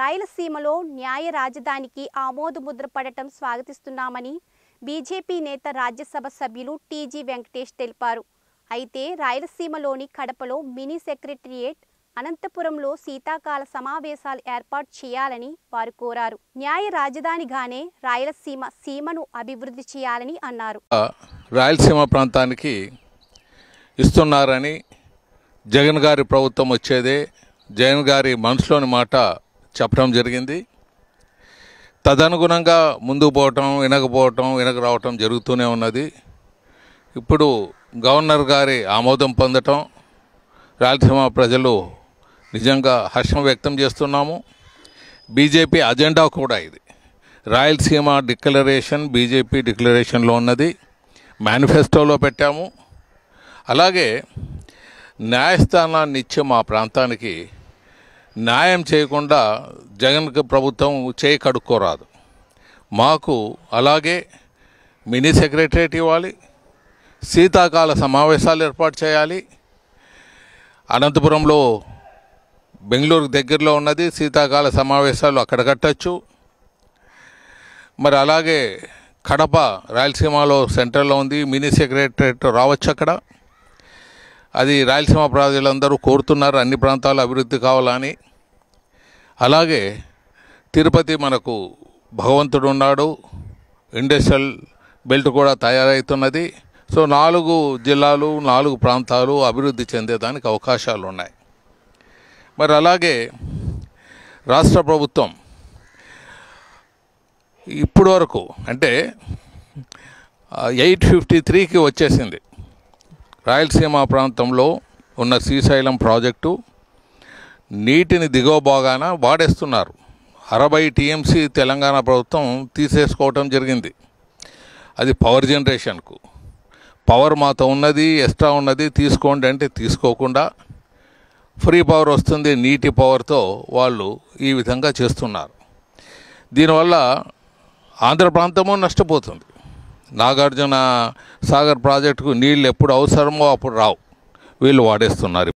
రాయలసీమలో న్యాయ రాజధానికి ఆమోదముద్ర పడటం స్వాగతిస్తున్నామని బీజేపీ నేత రాజ్యసభ సభ్యులు టీజీ వెంకటేష్ తెలిపారు అయితే రాయలసీమలోని కడపలో మినీ సెక్రటరియేట్ అనంతపురంలో శీతాకాల సమావేశాలు ఏర్పాటు చేయాలని వారు కోరారు న్యాయ రాజధానిగానే రాయలసీమ సీమను అభివృద్ధి చేయాలని అన్నారు రాయలసీమ ప్రాంతానికి ఇస్తున్నారని జగన్ గారి ప్రభుత్వం వచ్చేదే జగన్ గారి మనసులోని మాట చెప్పడం జరిగింది తదనుగుణంగా ముందుకు పోవటం వినకపోవటం వెనక రావటం జరుగుతూనే ఉన్నది ఇప్పుడు గవర్నర్ గారి ఆమోదం పొందటం రాయలసీమ ప్రజలు నిజంగా హర్షం వ్యక్తం చేస్తున్నాము బీజేపీ అజెండా కూడా ఇది రాయలసీమ డిక్లరేషన్ బీజేపీ డిక్లరేషన్లో ఉన్నది మేనిఫెస్టోలో పెట్టాము అలాగే న్యాయస్థానాన్ని ఇచ్చే మా ప్రాంతానికి న్యాయం చేయకుండా జగన్ ప్రభుత్వం చేయి కడుక్కోరాదు మాకు అలాగే మినీ సెక్రటరేట్ ఇవ్వాలి శీతాకాల సమావేశాలు ఏర్పాటు చేయాలి అనంతపురంలో బెంగళూరు దగ్గరలో ఉన్నది శీతాకాల సమావేశాలు అక్కడ కట్టచ్చు మరి అలాగే కడప రాయలసీమలో సెంట్రల్లో ఉంది మినీ సెక్రటరేట్ రావచ్చు అక్కడ అది రాయలసీమ ప్రజలందరూ కోరుతున్నారు అన్ని ప్రాంతాలు అభివృద్ధి కావాలని అలాగే తిరుపతి మనకు భగవంతుడు ఉన్నాడు ఇండస్ట్రియల్ బెల్ట్ కూడా తయారవుతున్నది సో నాలుగు జిల్లాలు నాలుగు ప్రాంతాలు అభివృద్ధి చెందేదానికి అవకాశాలు ఉన్నాయి మరి అలాగే రాష్ట్ర ప్రభుత్వం ఇప్పటి వరకు అంటే ఎయిట్ ఫిఫ్టీ త్రీకి వచ్చేసింది రాయలసీమ ప్రాంతంలో ఉన్న శ్రీశైలం ప్రాజెక్టు నీటిని దిగోబోగాన వాడేస్తున్నారు అరవై టీఎంసీ తెలంగాణ ప్రభుత్వం తీసేసుకోవటం జరిగింది అది పవర్ జనరేషన్కు పవర్ మాతో ఉన్నది ఎక్స్ట్రా ఉన్నది తీసుకోండి అంటే తీసుకోకుండా ఫ్రీ పవర్ వస్తుంది నీటి పవర్తో వాళ్ళు ఈ విధంగా చేస్తున్నారు దీనివల్ల ఆంధ్ర ప్రాంతము నష్టపోతుంది నాగార్జున సాగర్ ప్రాజెక్టుకు నీళ్ళు ఎప్పుడు అవసరమో అప్పుడు రావు వీళ్ళు వాడేస్తున్నారు